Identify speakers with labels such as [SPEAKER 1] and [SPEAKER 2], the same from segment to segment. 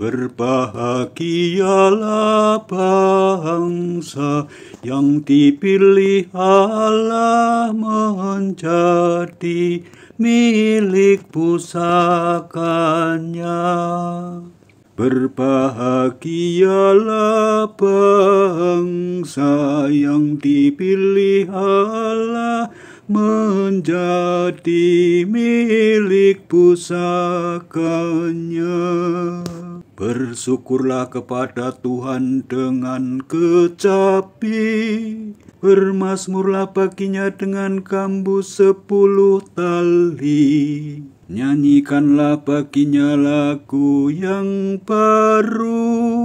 [SPEAKER 1] Berbahagialah bangsa yang dipilih Allah menjadi milik pusakanya. Berbahagialah bangsa yang dipilih Allah menjadi milik pusakanya. Bersyukurlah kepada Tuhan dengan kecapi, bermasmurlah baginya dengan kambu sepuluh tali. Nyanyikanlah baginya lagu yang baru,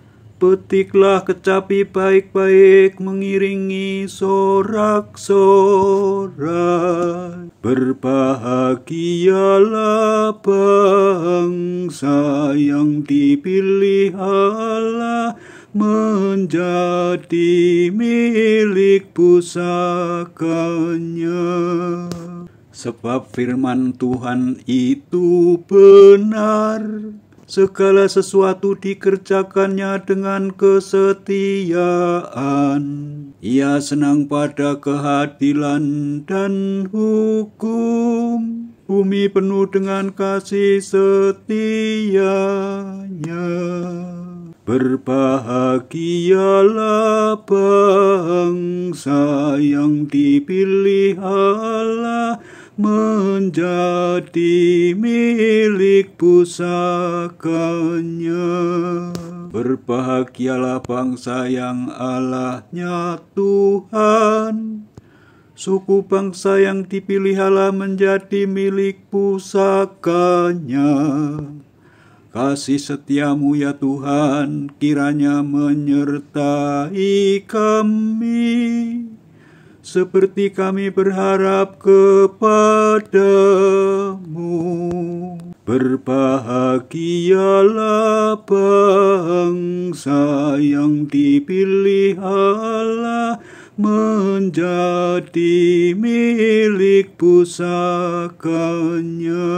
[SPEAKER 1] petiklah kecapi baik-baik mengiringi sorak sorak Berbahagialah bangsa yang dipilih Allah menjadi milik pusakanya. Sebab firman Tuhan itu benar segala sesuatu dikerjakannya dengan kesetiaan. Ia senang pada kehadilan dan hukum, bumi penuh dengan kasih setianya. Berbahagialah bangsa yang dipilih Allah menjadi milik pusakanya. Berbahagialah bangsa yang Allahnya Tuhan. Suku bangsa yang dipilih Allah menjadi milik pusakanya. Kasih setiamu ya Tuhan kiranya menyertai kami seperti kami berharap kepadamu. Berbahagialah bangsa yang dipilih Allah menjadi milik pusakanya.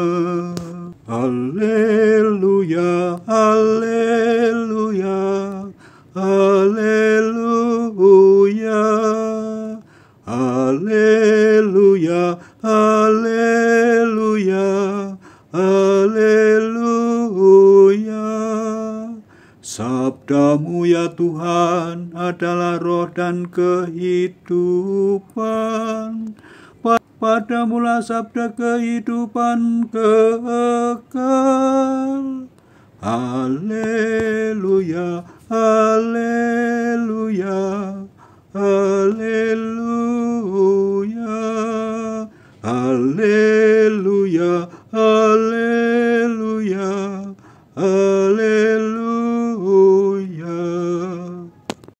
[SPEAKER 1] Haleluya, haleluya. Haleluya. Sabdamu ya Tuhan adalah roh dan kehidupan. Padamulah sabda kehidupan kekal. Haleluya.